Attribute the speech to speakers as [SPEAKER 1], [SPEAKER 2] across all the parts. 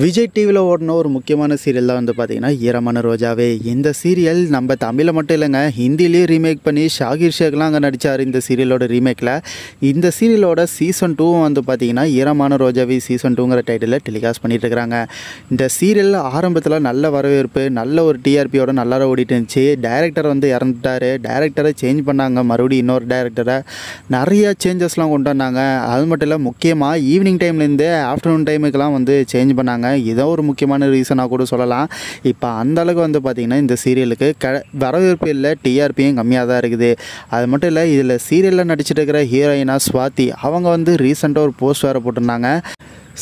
[SPEAKER 1] விஜய் டிவியில் ஓடின ஒரு முக்கியமான சீரியல் தான் வந்து பார்த்தீங்கன்னா ஈரமான ரோஜாவே இந்த சீரியல் நம்ம தமிழில் மட்டும் இல்லைங்க ஹிந்திலேயே ரீமேக் பண்ணி ஷாகிர் ஷேக்லாம் அங்கே நடித்தார் இந்த சீரியலோட ரீமேக்கில் இந்த சீரியலோட சீசன் டூவும் வந்து பார்த்தீங்கன்னா ஈரமான ரோஜாவே சீசன் டூங்கிற டைட்டில் டெலிகாஸ்ட் பண்ணிகிட்ருக்கிறாங்க இந்த சீரியல் ஆரம்பத்தில் நல்ல வரவேற்பு நல்ல ஒரு டிஆர்பியோட நல்லா ஓடிட்டு இருந்துச்சு டைரக்டர் வந்து இறந்துட்டார் டைரக்டரை சேஞ்ச் பண்ணாங்க மறுபடியும் இன்னொரு டைரக்டரை நிறையா சேஞ்சஸ்லாம் கொண்டு வந்தாங்க அது மட்டும் இல்லை முக்கியமாக ஈவினிங் டைம்லேருந்து ஆஃப்டர்நூன் டைமுக்கெலாம் வந்து சேஞ்ச் பண்ணாங்க பண்ணியிருக்காங்க ஏதோ ஒரு முக்கியமான ரீசனாக கூட சொல்லலாம் இப்போ அந்தளவுக்கு வந்து பார்த்திங்கன்னா இந்த சீரியலுக்கு க வரவேற்பு இல்லை டிஆர்பியும் கம்மியாக தான் இருக்குது அது மட்டும் இல்லை இதில் சீரியலில் நடிச்சிட்டு இருக்கிற ஹீரோயினாக சுவாதி அவங்க வந்து ரீசெண்டாக ஒரு போஸ்ட் வேறு போட்டிருந்தாங்க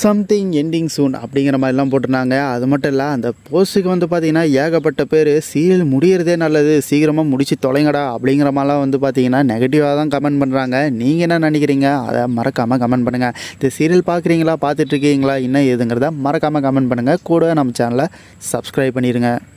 [SPEAKER 1] சம்திங் எண்டிங் சூன் அப்படிங்கிற மாதிரிலாம் போட்டிருந்தாங்க அது மட்டும் இல்லை அந்த போஸ்ட்டுக்கு வந்து பார்த்திங்கன்னா ஏகப்பட்ட பேர் சீரியல் முடியறதே நல்லது சீக்கிரமாக முடிச்சு தொலைங்கடா அப்படிங்கிற மாதிரிலாம் வந்து பார்த்திங்கன்னா நெகட்டிவாக தான் கமெண்ட் பண்ணுறாங்க நீங்கள் என்ன நினைக்கிறீங்க அதை மறக்காமல் கமெண்ட் பண்ணுங்கள் இந்த சீரியல் பார்க்குறீங்களா பார்த்துட்ருக்கீங்களா என்ன ஏதுங்கிறத மறக்காமல் கமெண்ட் பண்ணுங்கள் கூட நம்ம சேனலை சப்ஸ்கிரைப் பண்ணிடுங்க